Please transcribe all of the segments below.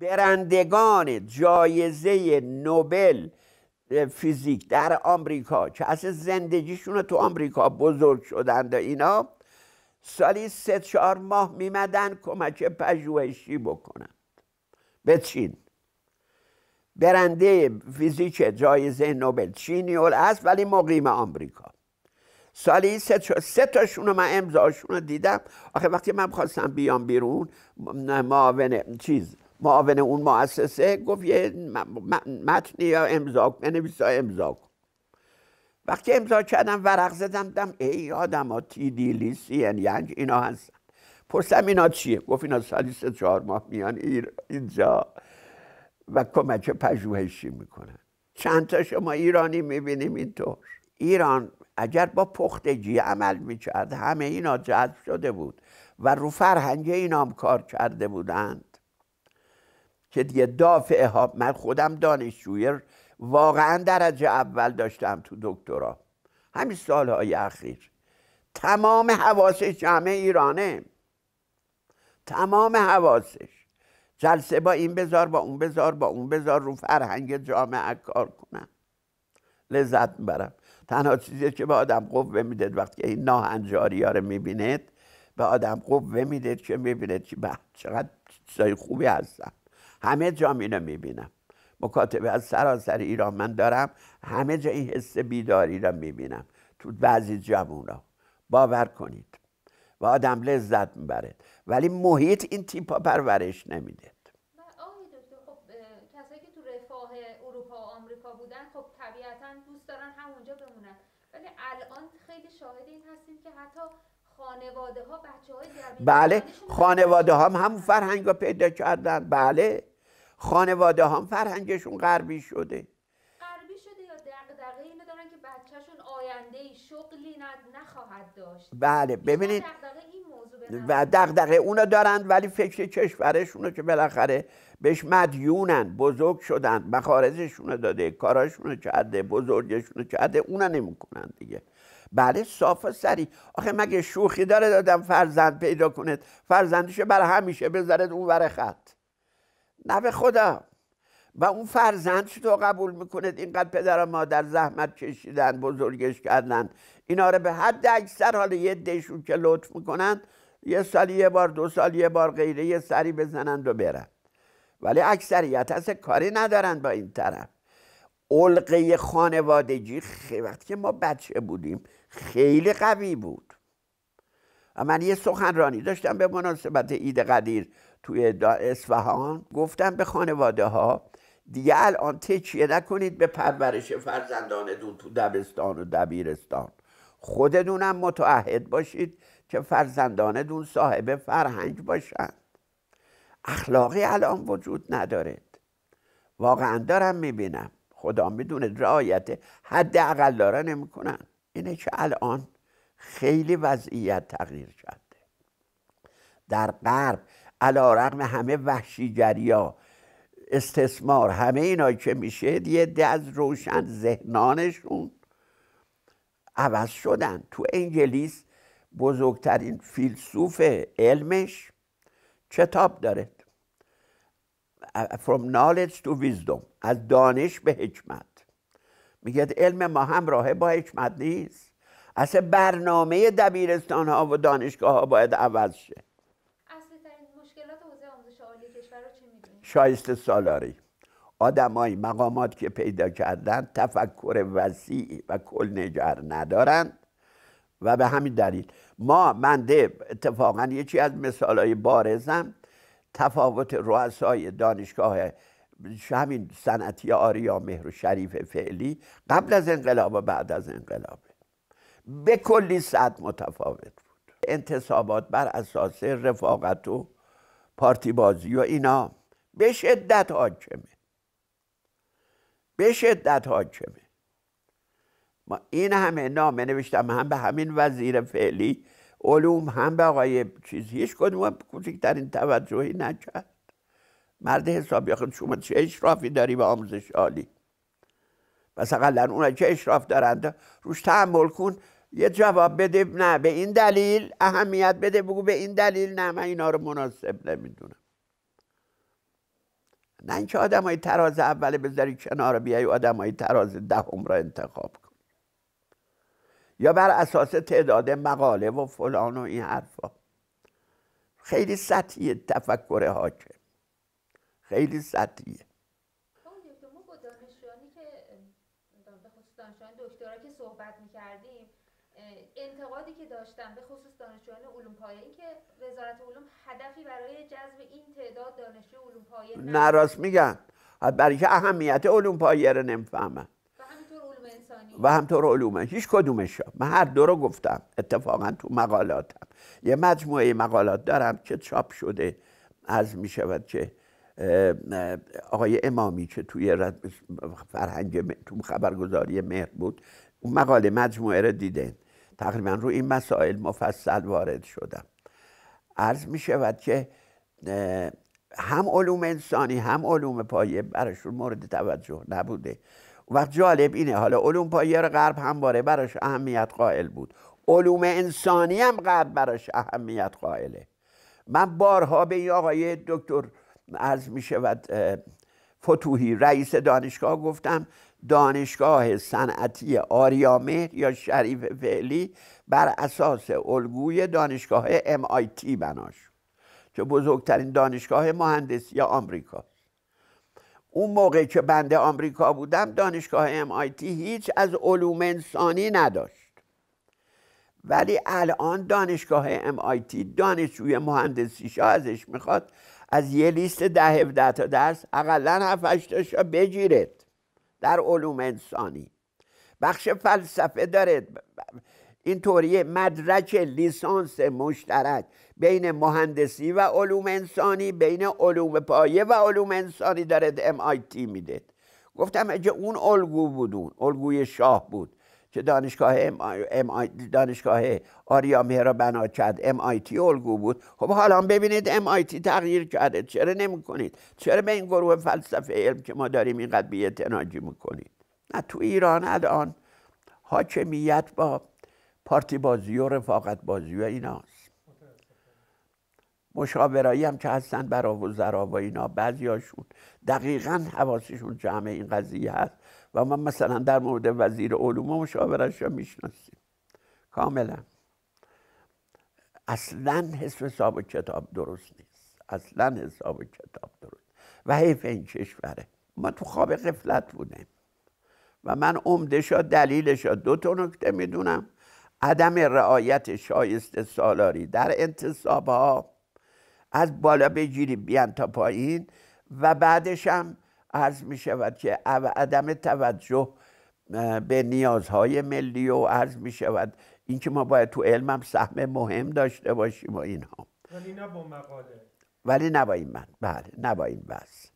برندگان جایزه نوبل فیزیک در آمریکا که از زندگیشون رو تو آمریکا بزرگ شدند و اینا سالی سه چهار ماه میمدن کمک پژوهشی بکنن به چین برنده فیزیک جایزه نوبل چینی است ولی مقیم آمریکا سالی سه, سه تاشون رو من امضاشون رو دیدم آخه وقتی من خواستم بیام بیرون معاون چیز معاون اون مؤسسه گفت یه متنی یا امضا بنویسا امضا کن وقتی امضا کردم ورق زدم دم ای آدم ها تی دی یعنی یعنی اینا هستن پرسم اینا چیه گفت اینا سالی سه چهار ماه میان اینجا و کمک پژوهشی میکنن چند تا شما ایرانی میبینیم اینطور ایران اگر با پختگی عمل میکرد همه اینا جذب شده بود و رو فرهنگ اینام کار کرده بودند که دیگه دافعه ها من خودم دانشجوی واقعا درجه اول داشتم تو دکترا همین سالهای اخیر تمام حواسش جمع ایرانه تمام حواسش جلسه با این بزار با اون بزار با اون بزار رو فرهنگ جامعه کار کنم لذت برم تنها چیزی که به آدم قوه میده وقتی این ناهنجاری ها رو میبینید به آدم قوه میده که میبینید که چقدر چیزای خوبی هستم همه جا اینو میبینم مکاتبه از سراسر ایران من دارم همه جا این حس بیداری را میبینم تو بعضی جوونا باور کنید و آدم لذت میبره ولی محیط این تیپا پرورش نمیده خب، خب، طبیعتا دوست دارن همونجا بمونن ولی الان خیلی شاهد این هستیم که حتی خانواده ها بله خانواده هم همون فرهنگ رو پیدا کردن بله خانواده هم فرهنگشون غربی شده غربی شده یا دغدغه اینو دارن که بچهشون آینده ای شغلی نخواهد داشت بله ببینید و دغدغه اونو دارن ولی فکر رو که بالاخره بهش مدیونن بزرگ شدن مخارجشونو داده کاراشونو کرده بزرگشونو کرده اونا نمیکنن دیگه بله صاف سری آخه مگه شوخی داره دادم فرزند پیدا کنید فرزندش بر همیشه بذارد اون ور خط نه به خدا و اون فرزند تو قبول میکنید اینقدر پدر و مادر زحمت کشیدن بزرگش کردن اینا رو به حد اکثر حال یه دشون که لطف میکنن یه سال یه بار دو سال یه بار غیره یه سری بزنند و برن ولی اکثریت هست کاری ندارن با این طرف علقه خانوادگی وقتی که ما بچه بودیم خیلی قوی بود و من یه سخنرانی داشتم به مناسبت عید قدیر توی اصفهان گفتم به خانواده ها دیگه الان تکیه نکنید به پرورش فرزندانتون تو دبستان و دبیرستان خودتونم متعهد باشید که فرزندانتون صاحب فرهنگ باشند اخلاقی الان وجود ندارد واقعا دارم میبینم خدا میدونه رعایت حد اقل داره نمیکنن اینه که الان خیلی وضعیت تغییر کرده در غرب علا رقم همه وحشیگری ها استثمار همه اینا که میشه یه ده از روشن ذهنانشون عوض شدن تو انگلیس بزرگترین فیلسوف علمش کتاب داره from knowledge to wisdom از دانش به حکمت میگه علم ما هم راه با حکمت نیست اصلا برنامه دبیرستان ها و دانشگاه ها باید عوض شه مشکلات سالاری آدمایی مقامات که پیدا کردن تفکر وسیع و کل کلنگر ندارند و به همین دلیل ما منده اتفاقا یکی از مثالهای بارزم تفاوت رؤسای دانشگاه همین صنعتی آریا مهر و شریف فعلی قبل از انقلاب و بعد از انقلاب به کلی صد متفاوت بود انتصابات بر اساس رفاقت و پارتی بازی و اینا به شدت حاکمه به شدت حاکمه ما این همه نامه نوشتم هم به همین وزیر فعلی علوم هم به آقای چیز هیچ کدوم کوچکترین توجهی نکرد مرد حسابی خود شما چه اشرافی داری به آموزش عالی پس اقلا اونا چه اشراف دارند روش تحمل کن یه جواب بده نه به این دلیل اهمیت بده بگو به این دلیل نه من اینا رو مناسب نمیدونم نه اینکه آدم های تراز اوله بذاری کنار بیای آدم های تراز دهم ده را انتخاب کن یا بر اساس تعداد مقاله و فلان و این حرفا خیلی سطحیه تفکر حاکم خیلی سطحیه با که به خصوص دکترا که صحبت کردیم انتقادی که داشتم به خصوص دانشجویان علوم پایه که وزارت علوم هدفی برای جذب این تعداد دانشجو علوم پایه نه میگن برای که اهمیت علوم پایه رو نمیفهمن و همطور علوم هیچ کدومش من هر دو رو گفتم اتفاقا تو مقالاتم یه مجموعه مقالات دارم که چاپ شده از می شود که آقای امامی که توی فرهنگ تو خبرگزاری مهر بود اون مقاله مجموعه رو دیده تقریبا رو این مسائل مفصل وارد شدم عرض می شود که هم علوم انسانی هم علوم پایه برشون مورد توجه نبوده و جالب اینه حالا علوم پایر غرب هم باره براش اهمیت قائل بود علوم انسانی هم غرب براش اهمیت قائله من بارها به این آقای دکتر از می شود فتوهی رئیس دانشگاه گفتم دانشگاه صنعتی آریامه یا شریف فعلی بر اساس الگوی دانشگاه MIT بناش که بزرگترین دانشگاه مهندسی آمریکا اون موقع که بنده آمریکا بودم دانشگاه MIT هیچ از علوم انسانی نداشت ولی الان دانشگاه دانشوی دانشجوی مهندسیش ازش میخواد از یه لیست ده هفته تا درس اقلا هفت را بگیرد در علوم انسانی بخش فلسفه داره این طوریه مدرک لیسانس مشترک بین مهندسی و علوم انسانی بین علوم پایه و علوم انسانی دارد تی میده گفتم اگه اون الگو بودون الگوی شاه بود که دانشگاه دانشگاه آریا مهرا آی تی الگو بود خب حالا ببینید تی تغییر کرده چرا نمیکنید چرا به این گروه فلسفه علم که ما داریم اینقدر تناجی میکنید نه تو ایران الان حاکمیت با پارتی بازی و رفاقت بازی و ایناست مشاورایی هم که هستن برا وزرا و اینا بعضیاشون دقیقا حواسشون جمع این قضیه هست و من مثلا در مورد وزیر علوم و مشاورش را میشناسیم کاملا اصلا حس حساب کتاب درست نیست اصلا حساب کتاب درست و حیف این کشوره ما تو خواب قفلت بودیم و من عمدشا دلیلشا دو تا نکته میدونم عدم رعایت شایسته سالاری در انتصاب ها از بالا بگیری بیان تا پایین و بعدش هم عرض می شود که عدم توجه به نیازهای ملی و عرض می شود اینکه ما باید تو علم هم سهم مهم داشته باشیم و اینها ولی نه با مقاله ولی نه با این من بله نه بس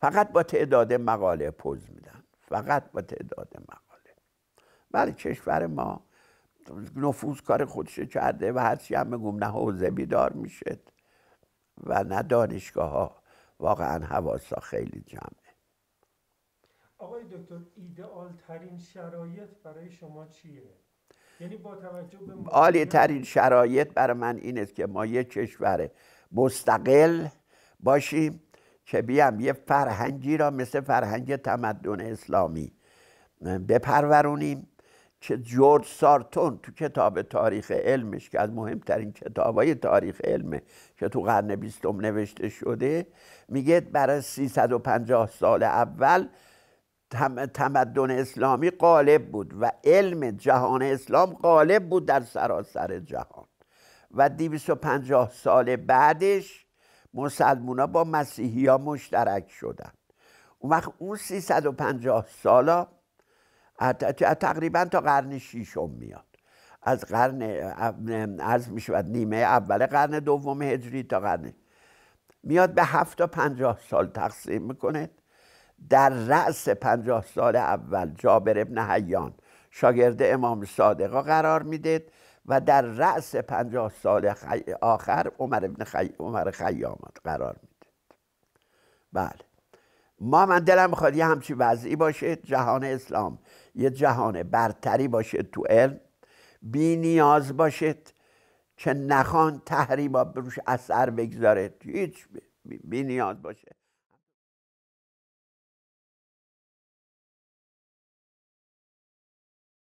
فقط با تعداد مقاله پوز میدن فقط با تعداد مقاله بله کشور ما نفوذ کار خودش کرده و هرچی هم بگم نه حوزه بیدار میشد و نه دانشگاه ها واقعا حواسا خیلی جمعه آقای دکتر ایدئال ترین شرایط برای شما چیه؟ یعنی با توجه به عالی ترین شرایط برای من این است که ما یه کشور مستقل باشیم که بیام یه فرهنگی را مثل فرهنگ تمدن اسلامی بپرورونیم که جورج سارتون تو کتاب تاریخ علمش که از مهمترین های تاریخ علمه که تو قرن بیستم نوشته شده میگه برای 350 سال اول تمدن اسلامی غالب بود و علم جهان اسلام غالب بود در سراسر جهان و 250 سال بعدش مسلمونا با مسیحی ها مشترک شدن اون وقت اون 350 سالا تقریبا تا قرن شیشم میاد از قرن از می شود نیمه اول قرن دوم هجری تا قرن میاد به هفت تا پنجاه سال تقسیم میکنه در رأس پنجاه سال اول جابر ابن حیان شاگرد امام صادقا قرار میده و در رأس پنجاه سال آخر عمر ابن خیامات قرار میده بله ما من دلم میخواد یه همچی وضعی باشه جهان اسلام یه جهان برتری باشه تو علم بی نیاز باشه که نخوان تحریما بروش اثر بگذاره هیچ بی نیاز باشه